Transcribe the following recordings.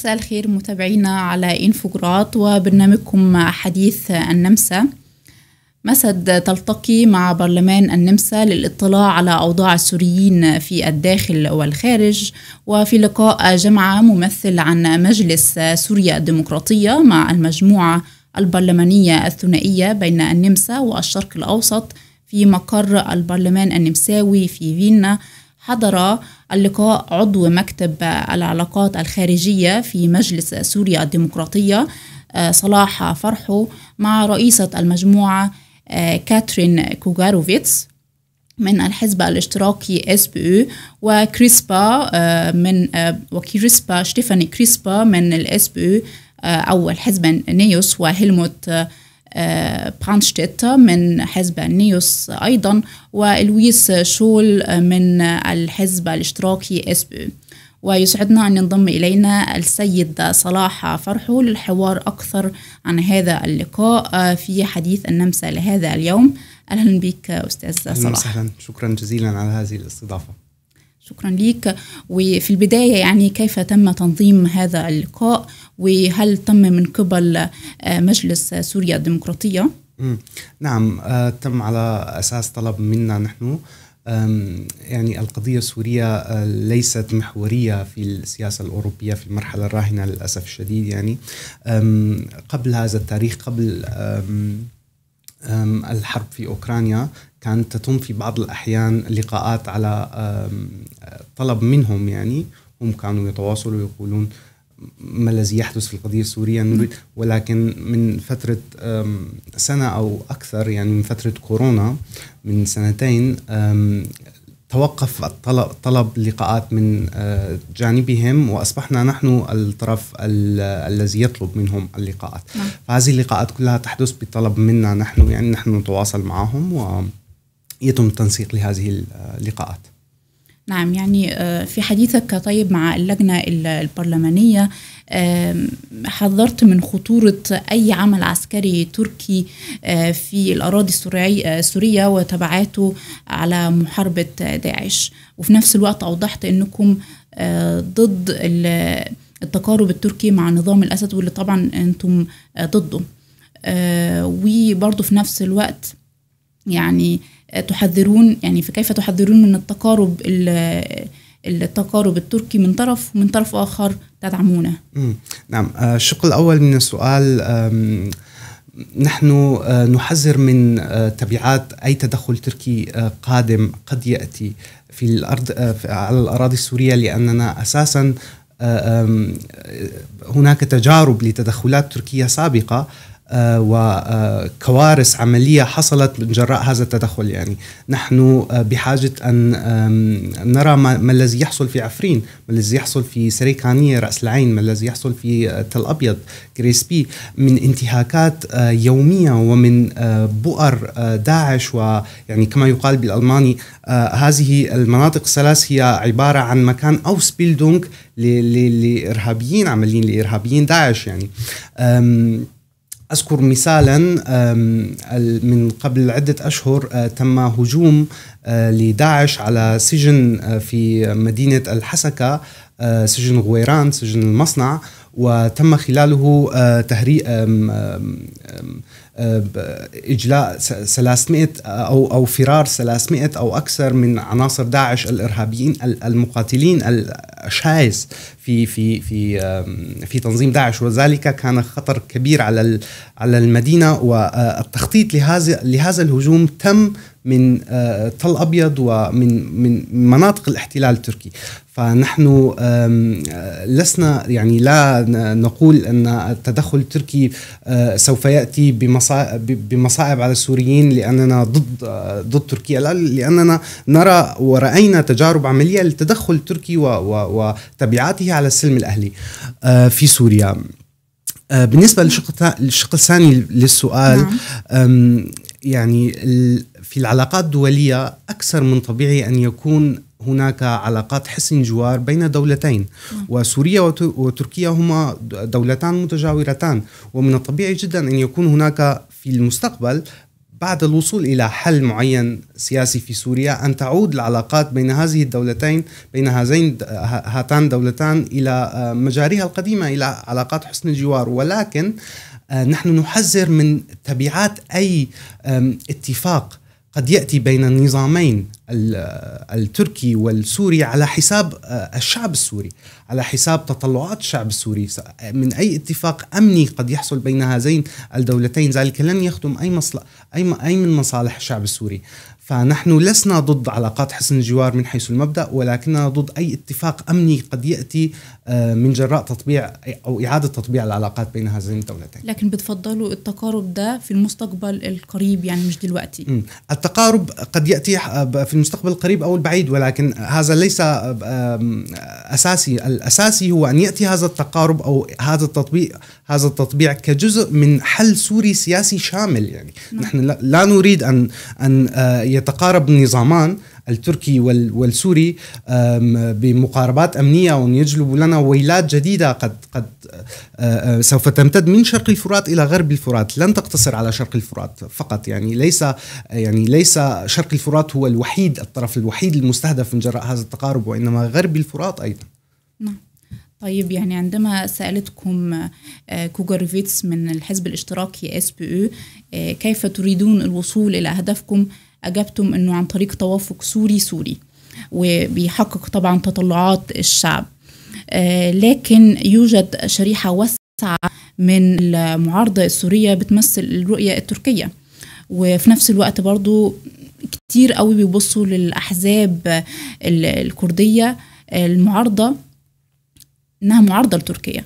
مساء الخير متابعينا على انفوجرات وبرنامجكم حديث النمسا مسد تلتقي مع برلمان النمسا للاطلاع على اوضاع السوريين في الداخل والخارج وفي لقاء جمع ممثل عن مجلس سوريا الديمقراطيه مع المجموعه البرلمانيه الثنائيه بين النمسا والشرق الاوسط في مقر البرلمان النمساوي في فيينا حضر اللقاء عضو مكتب العلاقات الخارجية في مجلس سوريا الديمقراطية آه، صلاح فرحو مع رئيسة المجموعة آه، كاترين كوغاروفيتس من الحزب الاشتراكي اس بي او وكريسبا آه، من وكريسبا شتيفاني كريسبا من الاس بي او الحزب نيوس وهيلموت برانشتيتا آه، من حزب النيوس أيضا ولويس شول آه، من الحزب الاشتراكي اس بي ويسعدنا أن ينضم إلينا السيد صلاح فرحو للحوار أكثر عن هذا اللقاء آه، في حديث النمسا لهذا اليوم أهلا بك أستاذ صلاح أهلا وسهلا شكرا جزيلا على هذه الاستضافة شكرا ليك وفي البداية يعني كيف تم تنظيم هذا اللقاء وهل تم من قبل آه، مجلس سوريا الديمقراطية؟ نعم آه، تم على أساس طلب منا نحن يعني القضية السورية آه، ليست محورية في السياسة الأوروبية في المرحلة الراهنة للأسف الشديد يعني قبل هذا التاريخ قبل الحرب في أوكرانيا كانت تتم في بعض الأحيان لقاءات على طلب منهم يعني هم كانوا يتواصلوا ويقولون ما الذي يحدث في القضية السورية نريد ولكن من فترة سنة أو أكثر يعني من فترة كورونا من سنتين توقف الطلب طلب لقاءات من آه، جانبهم واصبحنا نحن الطرف الذي يطلب منهم اللقاءات نعم. فهذه اللقاءات كلها تحدث بطلب منا نحن يعني نحن نتواصل معهم ويتم التنسيق لهذه آه، اللقاءات نعم يعني آه، في حديثك طيب مع اللجنة البرلمانية حذرت من خطورة أي عمل عسكري تركي آه، في الأراضي آه، السورية وتبعاته على محاربة داعش وفي نفس الوقت أوضحت أنكم ضد التقارب التركي مع نظام الأسد واللي طبعا أنتم ضده وبرضه في نفس الوقت يعني آه، تحذرون يعني فكيف تحذرون من التقارب التقارب التركي من طرف ومن طرف آخر تدعمونه نعم آه، الشق الأول من السؤال نحن آه، نحذر من تبعات أي تدخل تركي قادم قد يأتي في الأرض على الأراضي السورية لأننا أساسا هناك تجارب لتدخلات تركية سابقة آه، وكوارث آه، عملية حصلت من جراء هذا التدخل يعني نحن آه، بحاجة أن نرى ما الذي يحصل في عفرين ما الذي يحصل في سريكانية رأس العين ما الذي يحصل في تل أبيض كريسبي من انتهاكات يومية ومن بؤر داعش ويعني كما يقال بالألماني هذه المناطق الثلاث هي عبارة عن مكان أو سبيلدونك لإرهابيين عمليين لإرهابيين داعش يعني أذكر مثالا من قبل عدة أشهر آه، تم هجوم آه، لداعش على سجن آه، في مدينة الحسكة سجن غويران سجن المصنع وتم خلاله تهريق اجلاء 300 او او فرار 300 او اكثر من عناصر داعش الارهابيين المقاتلين الشايس في في في في تنظيم داعش وذلك كان خطر كبير على على المدينه والتخطيط لهذا لهذا الهجوم تم من آه، طل ابيض ومن من مناطق الاحتلال التركي فنحن لسنا يعني لا نقول ان التدخل التركي آه، سوف ياتي بمصالح بمصاعب, على السوريين لأننا ضد ضد تركيا لا لأننا نرى ورأينا تجارب عملية لتدخل تركي وتبعاته على السلم الأهلي آه، في سوريا آه، بالنسبة للشق الثاني للسؤال نعم. يعني في العلاقات الدولية أكثر من طبيعي أن يكون هناك علاقات حسن جوار بين دولتين وسوريا وتركيا هما دولتان متجاورتان ومن الطبيعي جدا أن يكون هناك في المستقبل بعد الوصول إلى حل معين سياسي في سوريا أن تعود العلاقات بين هذه الدولتين بين هذين هاتان دولتان إلى آه، مجاريها القديمة إلى علاقات حسن الجوار ولكن آه، نحن نحذر من تبعات أي اتفاق قد ياتي بين النظامين التركي والسوري على حساب آه، الشعب السوري، على حساب تطلعات الشعب السوري، من اي اتفاق امني قد يحصل بين هذين الدولتين، ذلك لن يخدم اي مصلحه اي اي من مصالح الشعب السوري، فنحن لسنا ضد علاقات حسن الجوار من حيث المبدا ولكننا ضد اي اتفاق امني قد ياتي آه، من جراء تطبيع او اعاده تطبيع العلاقات بين هذين الدولتين. لكن بتفضلوا التقارب ده في المستقبل القريب يعني مش دلوقتي. التقارب قد ياتي آه، في المستقبل القريب او البعيد ولكن هذا ليس آه، اساسي، الاساسي هو ان ياتي هذا التقارب او هذا التطبيع هذا التطبيع كجزء من حل سوري سياسي شامل يعني نعم. نحن لا نريد أن أن آه، يتقارب النظامان التركي والسوري بمقاربات امنيه وان يجلبوا لنا ويلات جديده قد قد آه، آه، سوف تمتد من شرق الفرات الى غرب الفرات، لن تقتصر على شرق الفرات فقط يعني ليس يعني ليس شرق الفرات هو الوحيد الطرف الوحيد المستهدف من جراء هذا التقارب وانما غرب الفرات ايضا. نعم. طيب يعني عندما سألتكم آه، كوجرفيتس من الحزب الاشتراكي اس بي او كيف تريدون الوصول إلى أهدافكم أجبتم أنه عن طريق توافق سوري سوري وبيحقق طبعا تطلعات الشعب آه، لكن يوجد شريحة واسعة من المعارضة السورية بتمثل الرؤية التركية وفي نفس الوقت برضو كتير قوي بيبصوا للأحزاب الكردية المعارضة انها معارضه لتركيا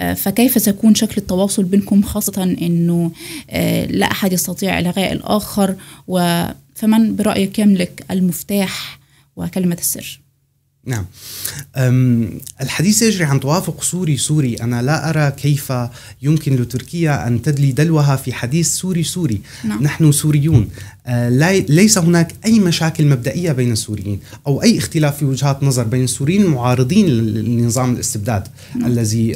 آه، فكيف سيكون شكل التواصل بينكم خاصة أنه آه، لا أحد يستطيع إلغاء الآخر فمن برأيك يملك المفتاح وكلمة السر؟ نعم الحديث يجري عن توافق سوري سوري أنا لا أرى كيف يمكن لتركيا أن تدلي دلوها في حديث سوري سوري نعم. نحن سوريون أه، ليس هناك أي مشاكل مبدئية بين السوريين أو أي اختلاف في وجهات نظر بين السوريين المعارضين لنظام الاستبداد نعم. الذي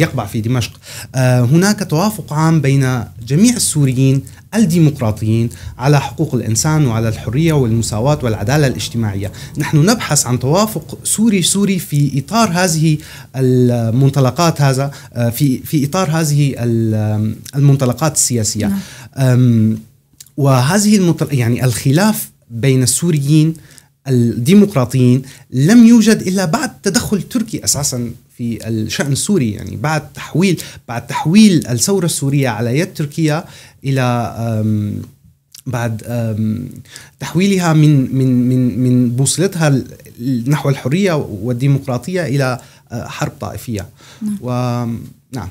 يقبع في دمشق أه، هناك توافق عام بين جميع السوريين الديمقراطيين على حقوق الإنسان وعلى الحرية والمساواة والعدالة الاجتماعية نحن نبحث عن توافق سوري سوري في إطار هذه المنطلقات هذا آه، في, في إطار هذه المنطلقات السياسية نعم. وهذه المنطلق يعني الخلاف بين السوريين الديمقراطيين لم يوجد الا بعد تدخل تركي اساسا في الشأن السوري يعني بعد تحويل بعد تحويل الثورة السورية على يد تركيا إلى بعد تحويلها من من من من بوصلتها نحو الحرية والديمقراطية إلى آه، حرب طائفية نعم. نعم.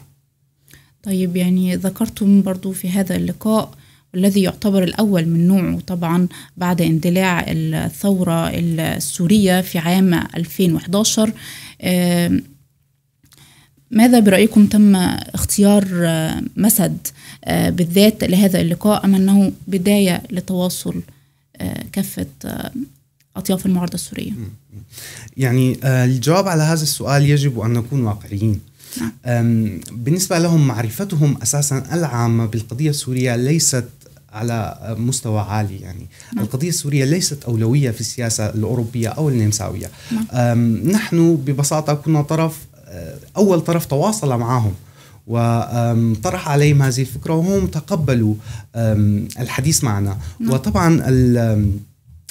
طيب يعني ذكرتم برضو في هذا اللقاء الذي يعتبر الأول من نوعه طبعا بعد اندلاع الثورة السورية في عام 2011 ماذا برأيكم تم اختيار آه، مسد آه، بالذات لهذا اللقاء أم أنه بداية لتواصل آه، كافة أطياف المعارضة السورية؟ يعني الجواب على هذا السؤال يجب أن نكون واقعيين نعم. بالنسبة لهم معرفتهم أساسا العامة بالقضية السورية ليست على مستوى عالي يعني ما. نعم. القضية السورية ليست أولوية في السياسة الأوروبية أو النمساوية نعم. نحن ببساطة كنا طرف آه، اول طرف تواصل معهم وطرح عليهم هذه الفكره وهم تقبلوا الحديث معنا نعم. وطبعا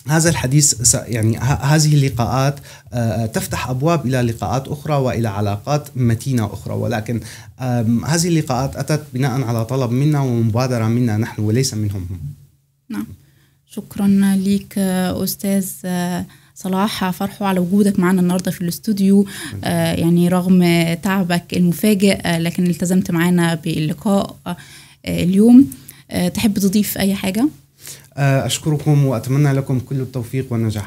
هذا الحديث يعني هذه اللقاءات آه، تفتح ابواب الى لقاءات اخرى والى علاقات متينه اخرى ولكن هذه اللقاءات اتت بناء على طلب منا ومبادره منا نحن وليس منهم هم. نعم شكرا ليك استاذ آه، صلاح فرحوا على وجودك معنا النهارده في الاستوديو آه يعني رغم تعبك المفاجئ آه، لكن التزمت معنا باللقاء آه، اليوم آه تحب تضيف اي حاجه اشكركم واتمنى لكم كل التوفيق والنجاح